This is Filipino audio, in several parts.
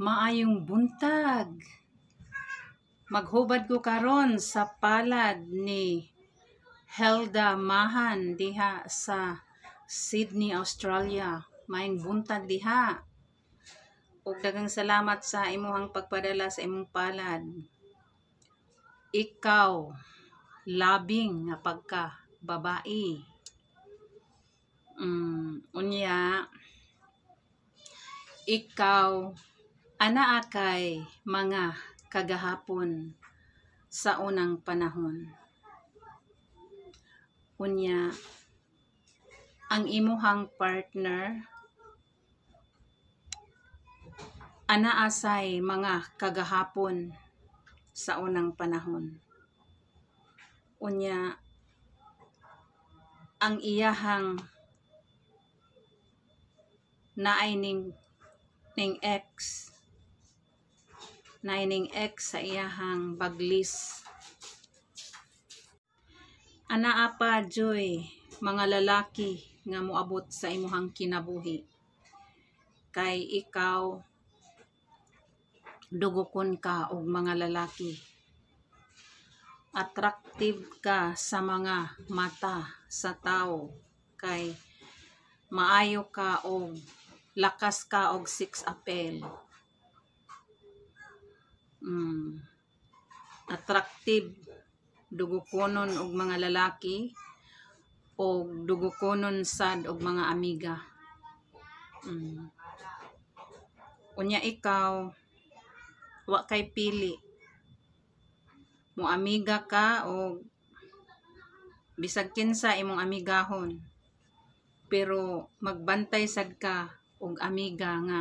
Maayong buntag. Maghubad ko karon sa palad ni Helda Mahan diha sa Sydney, Australia. Maayong buntag diha. Ug daghang salamat sa imuhang pagpadala sa imong palad. Ikaw labing nga pagka babae. Mm, unya ikaw Ana akay mga kagahapon sa unang panahon. Unya, ang imuhang partner ana asay mga kagahapon sa unang panahon. Unya, ang iyahang naay ning ning ex na ining X sa iyahang baglis. ana apa Joy, mga lalaki nga moabot sa imuhang kinabuhi. Kay ikaw, dugokon ka og mga lalaki. Attractive ka sa mga mata sa tao kay maayo ka og lakas ka og six appeal Mm. Attractive dugukonon og mga lalaki o dugukonon sad og mga amiga. Mm. Unya ikaw wa kay pili. Mo amiga ka o bisag kinsa imong amigahon. Pero magbantay sad ka og amiga nga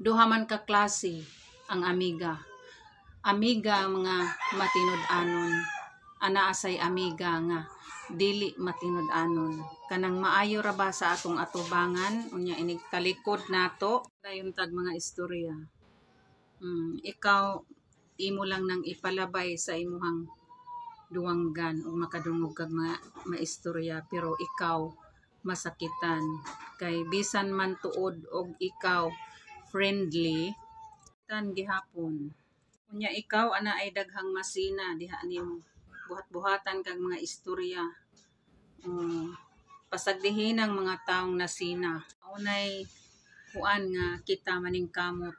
duha man ka klase ang amiga. Amiga mga matinud anon. Anaasay amiga nga dili matinud anon. Kanang maayo ra ba sa atong atubangan unya inig kalikod nato dayon tag mga istorya. Mm, ikaw imo lang nang ipalabay sa imuhang duwanggan o makadungog kag mga maistorya pero ikaw masakitan kay bisan man tuod og ikaw friendly gisakitan gihapon. Kunya ikaw ana ay daghang masina diha nimo. Buhat-buhatan kag mga istorya. Uh, mm, pasagdihin ang mga taong nasina. Unay kuan nga kita maning kamot.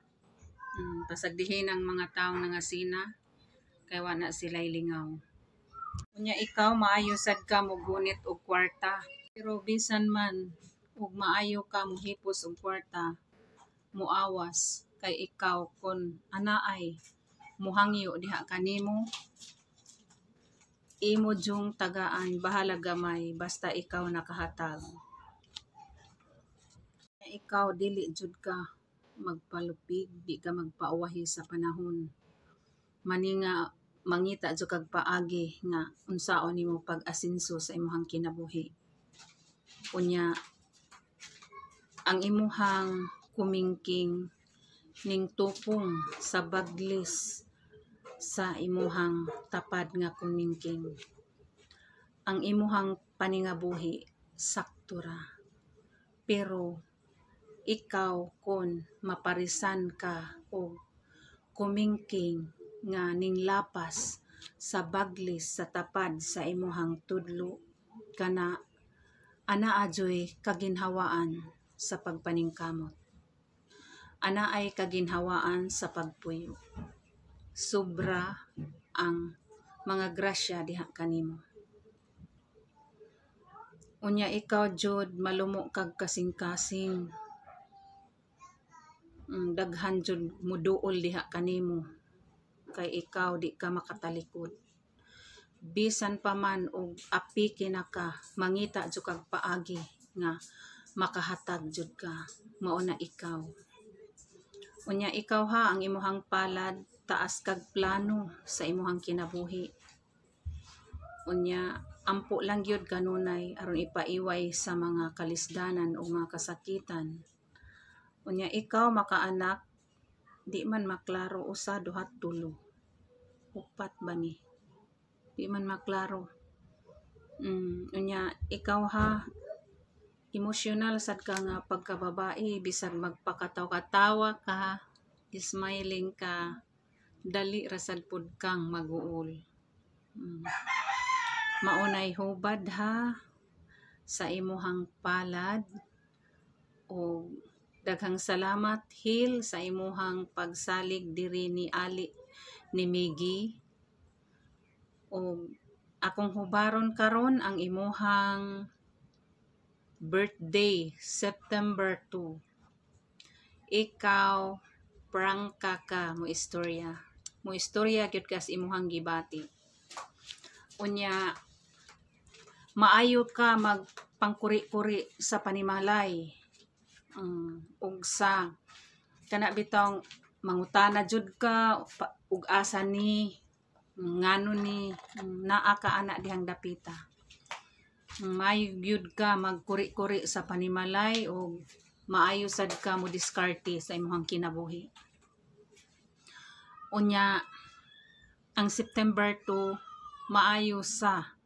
Um, mm, pasagdihin ang mga taong nangasina kay wala sila lingaw. Kunya ikaw maayo sad ka mo gunit og kwarta. Pero bisan man og maayo ka mohipos og kwarta, muawas kay ikaw kon anaay muhangyo diha kanimo imo jung tagaan bahala gamay basta ikaw nakahatag ikaw dili jud ka magpalupig di ka magpauwahi sa panahon maninga mangita jud kag paagi nga unsaon nimo pag-asinso sa imong kinabuhi unya ang imuhang kumingking ning tupong sa baglis sa imuhang tapad nga kumingking. Ang imuhang paningabuhi sakto ra. Pero ikaw kon maparisan ka o kumingking nga ning lapas sa baglis sa tapad sa imuhang tudlo kana ana ajoy kaginhawaan sa pagpaningkamot ana ay kaginhawaan sa pagpuyo. Sobra ang mga grasya diha kanimo. Unya ikaw jud malumo kag kasing-kasing. Mm, daghan jud muduol diha kanimo kay ikaw di ka makatalikod. Bisan pa man og api kinaka mangita jud kag paagi nga makahatag jud ka mao na ikaw. Unya ikaw ha ang imuhang palad taas kag plano sa imuhang kinabuhi. Unya ampo lang gyud kanunay aron ipaiway sa mga kalisdanan o mga kasakitan. Unya ikaw makaanak di man maklaro usa duhat tulo. Upat ba ni? Di man maklaro. Mm, unya ikaw ha emosyonal sad ka nga pagkababae bisag magpakataw-katawa ka smiling ka dali rasad pud kang maguol mm. maunay hubad ha sa imuhang palad o daghang salamat Hil sa imuhang pagsalig diri ni Ali ni Miggy o akong hubaron karon ang imuhang Birthday, September 2. Ikaw, prangka ka mo istorya. Mo istorya ka sa imuhang gibati. Unya maayo ka magpangkuri-kuri sa panimalay. Um, ug kana bitong mangutana jud ka ug asa ni ngano ni mm, naa ka ana dihang dapita maayo gyud ka magkuri-kuri sa panimalay o maayo sad ka mo diskarte sa imong kinabuhi unya ang September 2 maayo sa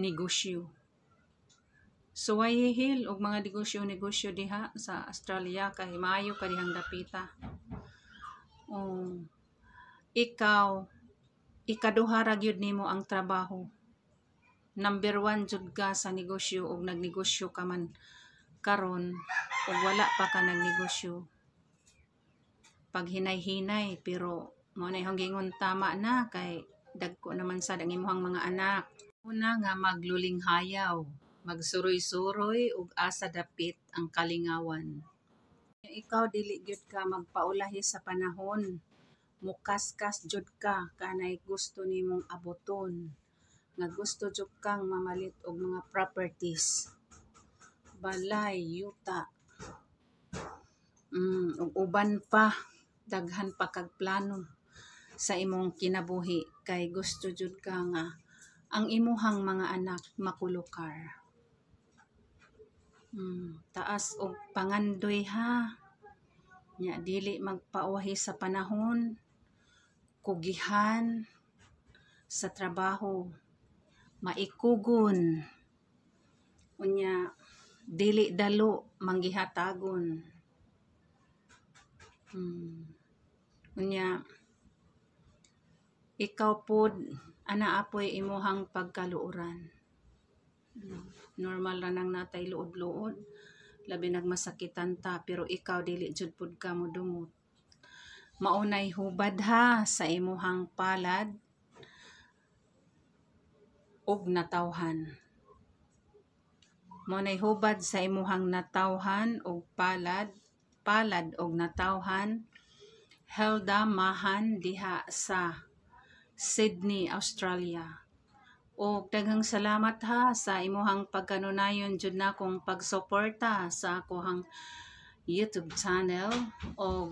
negosyo So why hihil og mga negosyo-negosyo diha sa Australia kay maayo ka dihang dapita. O, ikaw ikaduha gyud nimo ang trabaho number one jud ka sa negosyo og nagnegosyo ka man karon og wala pa ka nagnegosyo pag hinay-hinay pero mo na hanggingon tama na kay dagko naman sad ang imong mga anak una nga magluling hayaw magsuroy-suroy ug asa dapit ang kalingawan ikaw dili gyud ka magpaulahi sa panahon mukaskas jud ka kanay gusto nimong aboton nga gusto jud kang mamalit og mga properties balay yuta mm, og uban pa daghan pa kag plano sa imong kinabuhi kay gusto jud ka nga ang imuhang mga anak makulukar mm, taas og pangandoy ha nya dili magpauhi sa panahon kugihan sa trabaho maikugon unya dili dalo manggihatagon hmm. unya ikaw pod ana apoy imuhang pagkaluoran hmm. normal na nang natay luod-luod labi nagmasakitan ta pero ikaw dili jud pod ka mo maunay hubad ha sa imuhang palad og natawhan. Mo nay hubad sa imuhang natawhan og palad, palad og natawhan helda mahan diha sa Sydney, Australia. O daghang salamat ha sa imuhang pagkanunayon jud na kong pagsuporta sa akohang YouTube channel o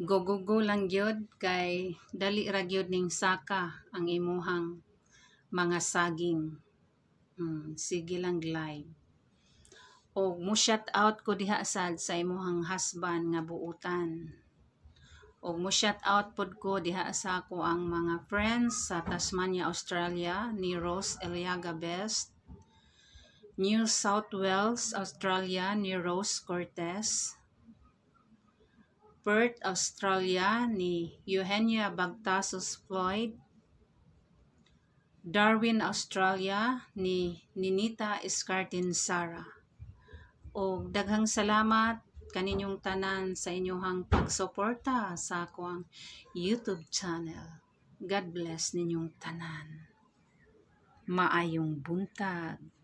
gogugo lang gyud kay dali ra gyud ning saka ang imuhang mga saging. Mm, sige lang live. O mo shout out ko diha sad sa imong husband nga buutan. O mo shout out pod ko diha sa ko ang mga friends sa Tasmania, Australia ni Rose Eliaga Best. New South Wales, Australia ni Rose Cortez. Perth, Australia ni Eugenia Bagtasos Floyd. Darwin, Australia ni Ninita Escartin Sara. O daghang salamat kaninyong tanan sa inyong pagsuporta sa akong YouTube channel. God bless ninyong tanan. Maayong buntag.